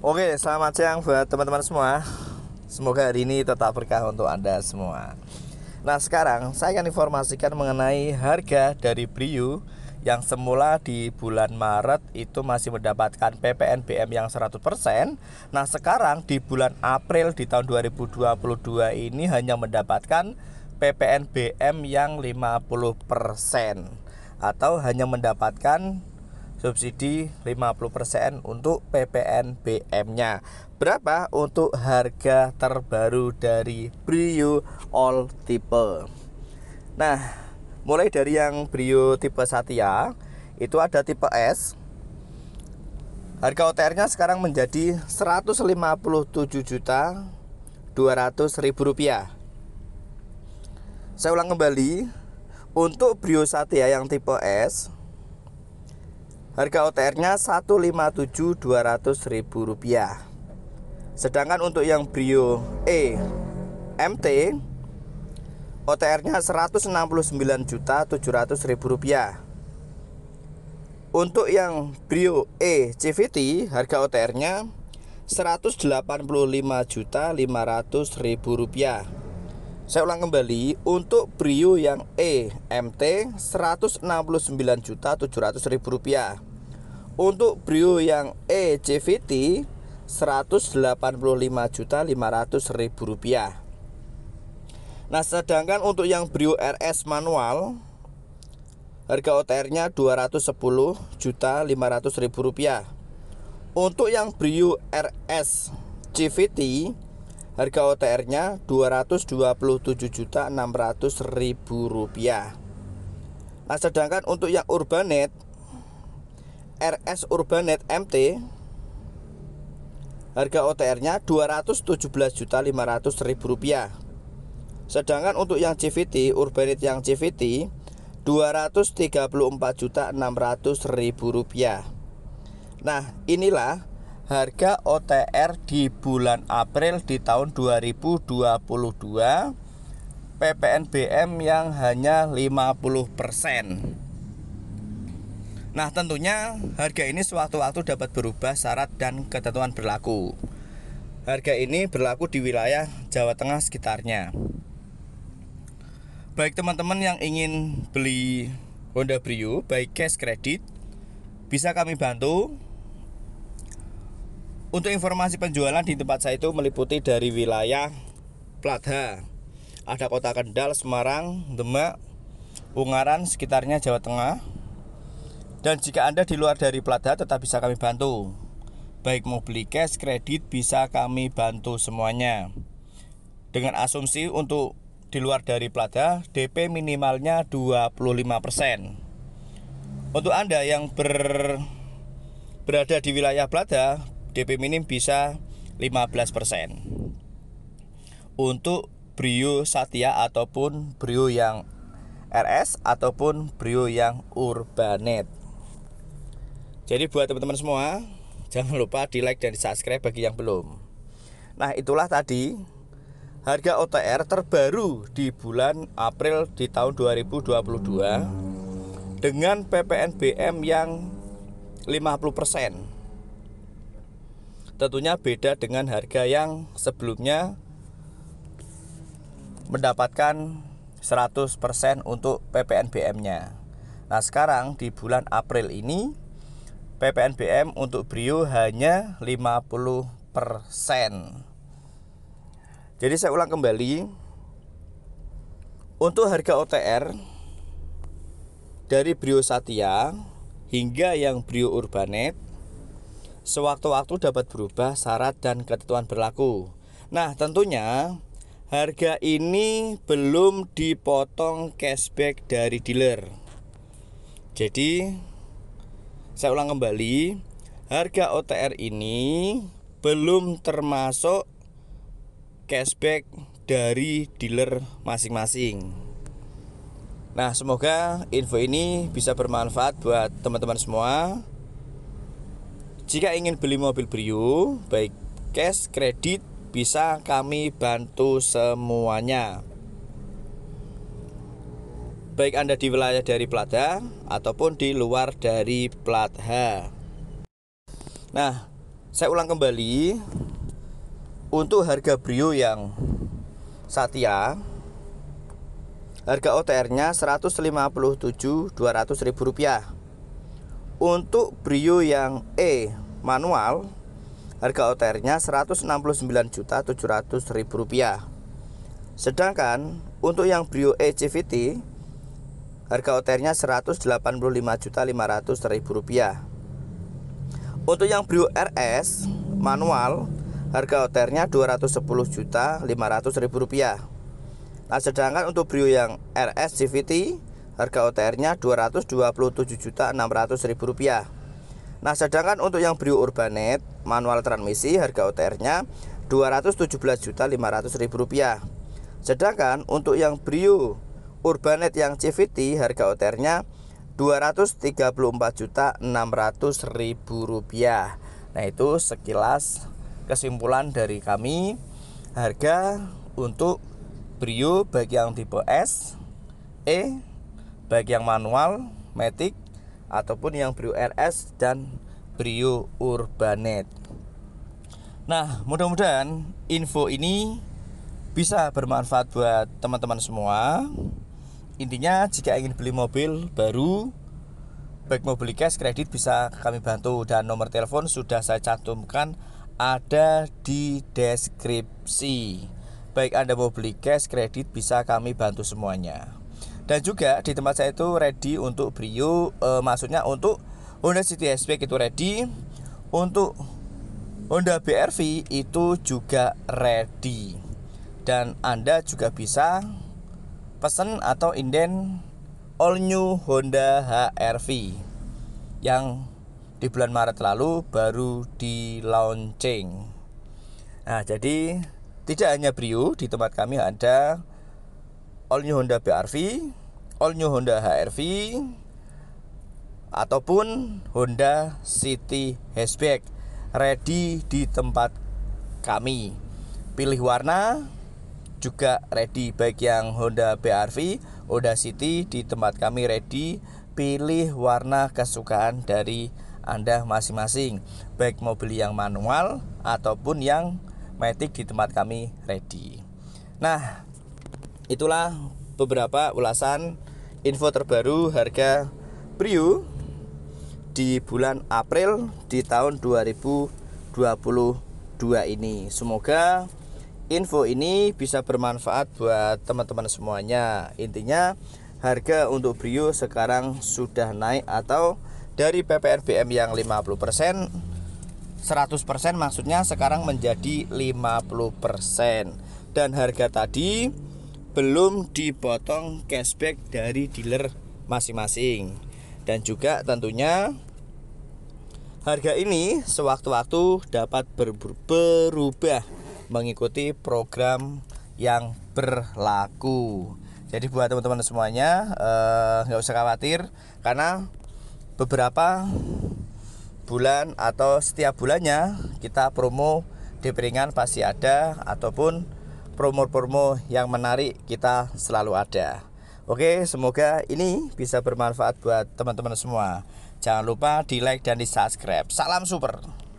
Oke, selamat siang buat teman-teman semua. Semoga hari ini tetap berkah untuk Anda semua. Nah, sekarang saya akan informasikan mengenai harga dari Brio yang semula di bulan Maret itu masih mendapatkan PPNBM yang 100%. Nah, sekarang di bulan April di tahun 2022 ini hanya mendapatkan PPNBM yang 50% atau hanya mendapatkan subsidi 50% untuk PPN bm nya Berapa untuk harga terbaru dari Brio All tipe? Nah, mulai dari yang Brio tipe Satya, itu ada tipe S. Harga OTR-nya sekarang menjadi 157 juta 200 rupiah. Saya ulang kembali, untuk Brio Satya yang tipe S Harga OTR-nya Rp157.200.000. Sedangkan untuk yang Brio E MT OTR-nya Rp169.700.000. Untuk yang Brio E CVT harga OTR-nya Rp185.500.000. Saya ulang kembali, untuk Brio yang E MT Rp169.700.000 untuk Brio yang ECVT 185.500.000 rupiah. Nah, sedangkan untuk yang Brio RS manual harga OTR-nya 210.500.000 rupiah. Untuk yang Brio RS CVT harga OTR-nya 227.600.000 rupiah. Nah, sedangkan untuk yang Urbanet RS Urbanet MT harga OTR-nya Rp217.500.000. Sedangkan untuk yang CVT, Urbanet yang CVT Rp234.600.000. Nah, inilah harga OTR di bulan April di tahun 2022 PPNBM yang hanya 50%. Nah, tentunya harga ini sewaktu-waktu dapat berubah syarat dan ketentuan berlaku. Harga ini berlaku di wilayah Jawa Tengah sekitarnya. Baik teman-teman yang ingin beli Honda Brio baik cash kredit bisa kami bantu. Untuk informasi penjualan di tempat saya itu meliputi dari wilayah Platha. Ada Kota Kendal, Semarang, Demak, Ungaran, sekitarnya Jawa Tengah, dan jika Anda di luar dari Plata tetap bisa kami bantu. Baik mau beli cash, kredit bisa kami bantu semuanya. Dengan asumsi untuk di luar dari Plata DP minimalnya 25%. Untuk Anda yang ber berada di wilayah Plata, DP minim bisa 15%. Untuk Brio Satya ataupun Brio yang RS ataupun Brio yang Urbanet. Jadi buat teman-teman semua, jangan lupa di like dan di subscribe bagi yang belum. Nah itulah tadi harga OTR terbaru di bulan April di tahun 2022 dengan PPNBM yang 50%. Tentunya beda dengan harga yang sebelumnya mendapatkan 100% untuk PPNBM-nya. Nah, sekarang di bulan April ini PPNBM untuk Brio hanya 50%. Jadi saya ulang kembali untuk harga OTR dari Brio Satya hingga yang Brio Urbanet sewaktu-waktu dapat berubah syarat dan ketentuan berlaku. Nah, tentunya harga ini belum dipotong cashback dari dealer. Jadi saya ulang kembali, harga OTR ini belum termasuk cashback dari dealer masing-masing. Nah, semoga info ini bisa bermanfaat buat teman-teman semua. Jika ingin beli mobil Brio, baik cash, kredit, bisa kami bantu semuanya baik Anda di wilayah dari plat H ataupun di luar dari plat H. Nah, saya ulang kembali untuk harga Brio yang Satya harga OTR-nya 157.200.000 ribu rupiah untuk Brio yang E manual harga OTR-nya 169.700.000 rupiah sedangkan untuk yang Brio E CVT Harga OTR-nya Rp185.500.000. Untuk yang Brio RS manual, harga OTR-nya Rp210.500.000. Nah, sedangkan untuk Brio yang RS CVT, harga OTR-nya Rp227.600.000. Nah, sedangkan untuk yang Brio Urbanet manual transmisi, harga OTR-nya Rp217.500.000. Sedangkan untuk yang Brio Urbanet yang CVT harga OTR-nya Rp234.600.000. Nah, itu sekilas kesimpulan dari kami harga untuk Brio bagi yang tipe S, E bagi yang manual, Matic ataupun yang Brio RS dan Brio Urbanet. Nah, mudah-mudahan info ini bisa bermanfaat buat teman-teman semua intinya jika ingin beli mobil baru baik mau beli cash kredit bisa kami bantu dan nomor telepon sudah saya cantumkan ada di deskripsi baik Anda mau beli cash kredit bisa kami bantu semuanya dan juga di tempat saya itu ready untuk Brio e, maksudnya untuk Honda City Hatchback itu ready untuk Honda BRV itu juga ready dan Anda juga bisa pesen atau inden all new Honda HR-V yang di bulan Maret lalu baru di launching. Nah, jadi tidak hanya Brio di tempat kami ada all new Honda BR-V, all new Honda HR-V ataupun Honda City Hatchback ready di tempat kami. Pilih warna, juga ready baik yang Honda BRV, Honda City di tempat kami ready. Pilih warna kesukaan dari Anda masing-masing, baik mobil yang manual ataupun yang matic di tempat kami ready. Nah, itulah beberapa ulasan info terbaru harga Brio di bulan April di tahun 2022 ini. Semoga info ini bisa bermanfaat buat teman-teman semuanya. Intinya harga untuk Brio sekarang sudah naik atau dari PPNBM yang 50% 100% maksudnya sekarang menjadi 50% dan harga tadi belum dipotong cashback dari dealer masing-masing dan juga tentunya harga ini sewaktu-waktu dapat berubah mengikuti program yang berlaku. Jadi buat teman-teman semuanya eh, nggak eh, usah khawatir karena beberapa bulan atau setiap bulannya kita promo di peringan pasti ada ataupun promo-promo yang menarik kita selalu ada. Oke, semoga ini bisa bermanfaat buat teman-teman semua. Jangan lupa di like dan di subscribe. Salam super.